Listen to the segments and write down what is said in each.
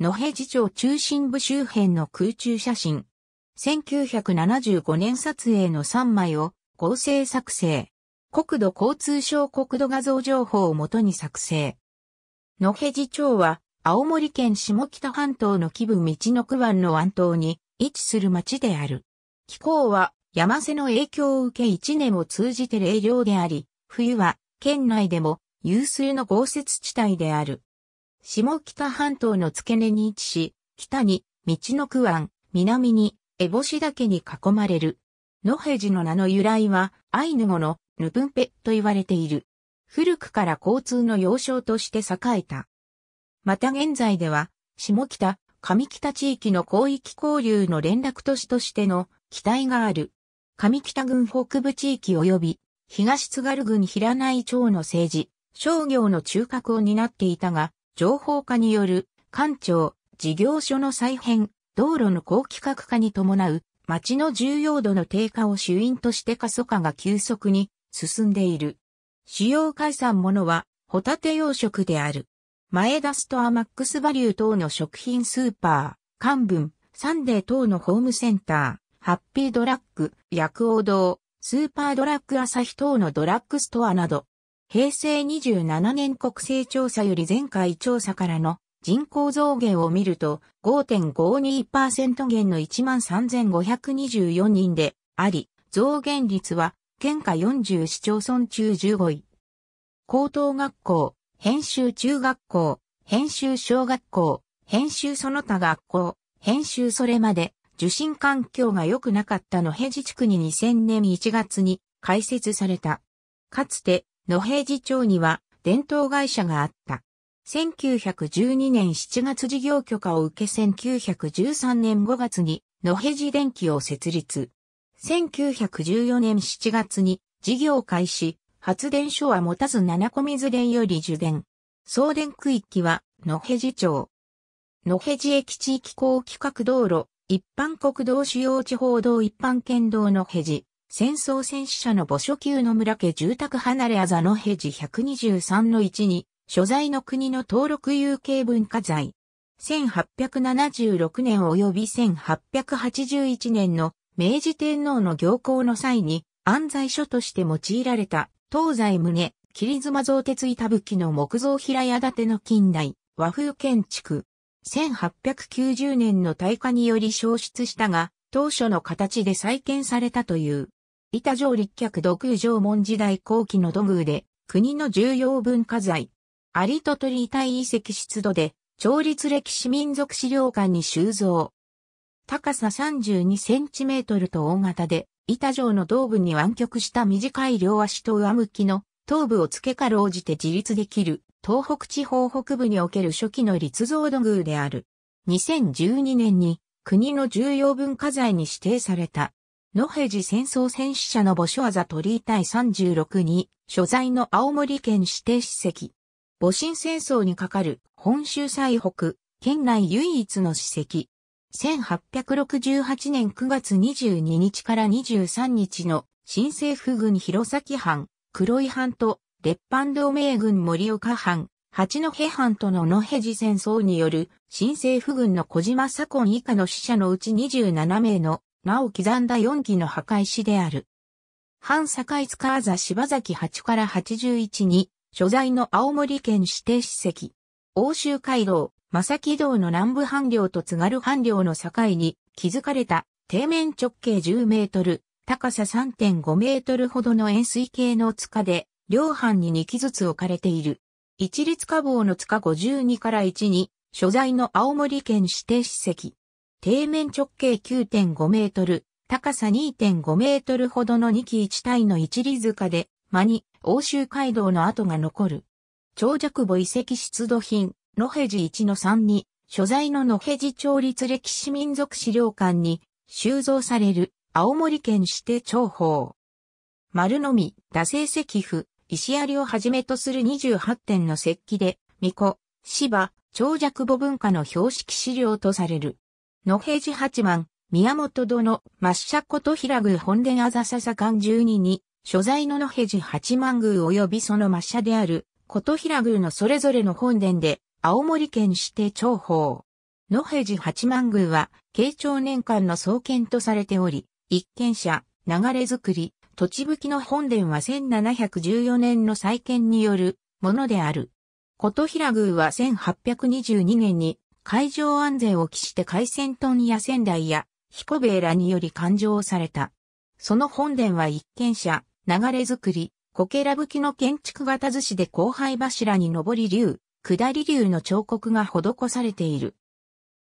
野辺地町中心部周辺の空中写真。1975年撮影の3枚を合成作成。国土交通省国土画像情報をもとに作成。野辺地町は青森県下北半島の基部道の区湾の湾島に位置する町である。気候は山瀬の影響を受け1年を通じて冷涼であり、冬は県内でも有数の豪雪地帯である。下北半島の付け根に位置し、北に道の区湾、南に烏帽子岳に囲まれる。野辺地の名の由来は、アイヌ語のヌプンペと言われている。古くから交通の要衝として栄えた。また現在では、下北、上北地域の広域交流の連絡都市としての期待がある。上北郡北部地域及び、東津軽郡平内町の政治、商業の中核を担っていたが、情報化による、官庁、事業所の再編、道路の高規格化に伴う、町の重要度の低下を主因として過疎化が急速に進んでいる。主要散ものは、ホタテ養殖である。前田ストアマックスバリュー等の食品スーパー、漢文、サンデー等のホームセンター、ハッピードラッグ、薬王堂、スーパードラッグ朝日等のドラッグストアなど、平成27年国勢調査より前回調査からの人口増減を見ると5.52%減の13,524人であり、増減率は県下40市町村中15位。高等学校、編集中学校、編集小学校、編集その他学校、編集それまで受信環境が良くなかったの平地地区に2000年1月に開設された。かつて野平寺町には伝統会社があった。1912年7月事業許可を受け1913年5月に野平寺電機を設立。1914年7月に事業開始、発電所は持たず七個水電より受電。送電区域は野平寺町。野平寺駅地域公規格道路、一般国道主要地方道一般県道野平寺。戦争戦死者の墓所級の村家住宅離れあざのヘジ123の1に、所在の国の登録有形文化財。1876年及び1881年の明治天皇の行幸の際に安在所として用いられた東西宗、霧妻造鉄板吹の木造平屋建ての近代和風建築。1890年の大火により消失したが、当初の形で再建されたという。板城立脚土空縄文時代後期の土偶で、国の重要文化財。アリトトリ遺体遺跡出土で、調律歴史民族資料館に収蔵。高さ32センチメートルと大型で、板状の頭部に湾曲した短い両足と上向きの頭部を付けかろうじて自立できる東北地方北部における初期の立像土偶である。2012年に国の重要文化財に指定された。野辺寺戦争戦死者の墓所技取鳥居第36に、所在の青森県指定史跡。戊辰戦争にかかる本州最北、県内唯一の史跡。1868年9月22日から23日の新政府軍弘前藩、黒井藩と列藩同盟軍盛岡藩、八戸藩との野辺寺戦争による新政府軍の小島左近以下の死者のうち27名のなお刻んだ4基の墓石である。反井塚あざ柴崎8から81に、所在の青森県指定史跡、欧州街道、正木道の南部半領と津軽半領の境に築かれた、底面直径10メートル、高さ3.5メートルほどの円錐形の塚で、両半に2基ずつ置かれている。一律花房の塚52から1に、所在の青森県指定史跡、底面直径9.5メートル、高さ2.5メートルほどの2基1体の一里塚で、間に欧州街道の跡が残る。長尺母遺跡出土品、野辺寺1の3に、所在の野辺寺町立歴史民族資料館に収蔵される青森県指定長宝。丸のみ、打製石符、石槍をはじめとする28点の石器で、巫女、芝、長尺母文化の標識資料とされる。野平寺八幡、宮本殿、抹茶こと平宮本殿あざささ館十二に、所在の野平寺八幡宮及びその抹茶である、こと平宮のそれぞれの本殿で、青森県指定長宝。野平寺八幡宮は、慶長年間の創建とされており、一軒者、流れ作り、土地吹きの本殿は1714年の再建によるものである。琴平宮は1822年に海上安全を期して海鮮ンや仙台や彦兵衛らにより勘定された。その本殿は一軒者、流れ作り、苔らぶきの建築型寿司で後輩柱に上り竜、下り竜の彫刻が施されている。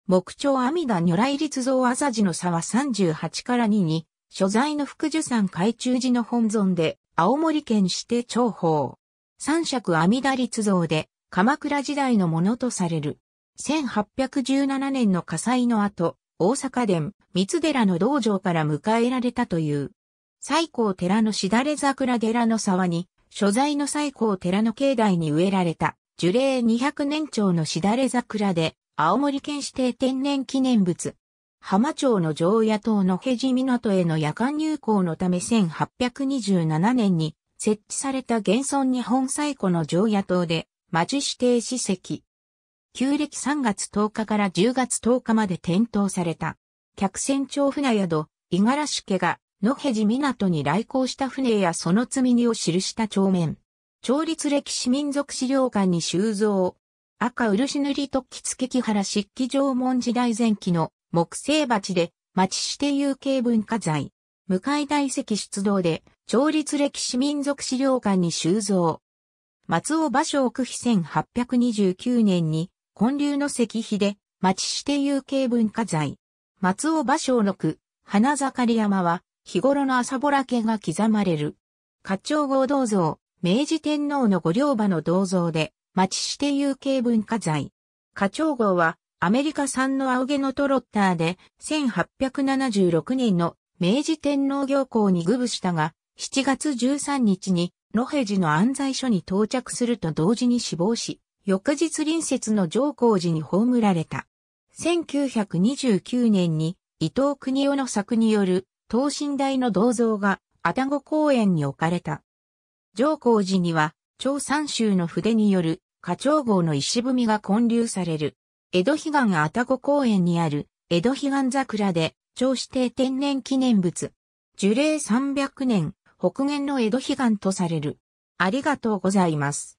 木彫阿弥陀如来立像あさじの差は38から2に、所在の福寿山海中寺の本尊で、青森県指定長宝。三尺阿弥陀立像で、鎌倉時代のものとされる。1817年の火災の後、大阪殿、三寺の道場から迎えられたという。最高寺のしだれ桜寺の沢に、所在の最高寺の境内に植えられた、樹齢200年長のしだれ桜で、青森県指定天然記念物。浜町の城野島のヘジ港への夜間入港のため1827年に設置された現存日本最古の城野島で町指定史跡。旧暦3月10日から10月10日まで点灯された。客船長船宿、五十嵐家が、野辺寺港に来航した船やその積み荷を記した帳面。調律歴史民族資料館に収蔵。赤漆塗り突起付木原漆器縄文時代前期の木製鉢で町指定有形文化財。向大石出動で調律歴史民族資料館に収蔵。松尾芭蕉区比1829年に建立の石碑で、町指定有形文化財。松尾芭蕉の句、花盛り山は、日頃の朝ぼらけが刻まれる。花鳥号銅像、明治天皇の御陵馬の銅像で、町指定有形文化財。花鳥号は、アメリカ産の青毛のトロッターで、1876年の明治天皇行幸に具舞したが、7月13日に、野辺寺の安在所に到着すると同時に死亡し、翌日隣接の上皇寺に葬られた。1929年に伊藤国夫の作による等身大の銅像が愛宕公園に置かれた。上皇寺には、長三州の筆による花鳥号の石踏みが建立される。江戸彼岸愛宕公園にある江戸彼岸桜で、長指定天然記念物。樹齢300年、北限の江戸彼岸とされる。ありがとうございます。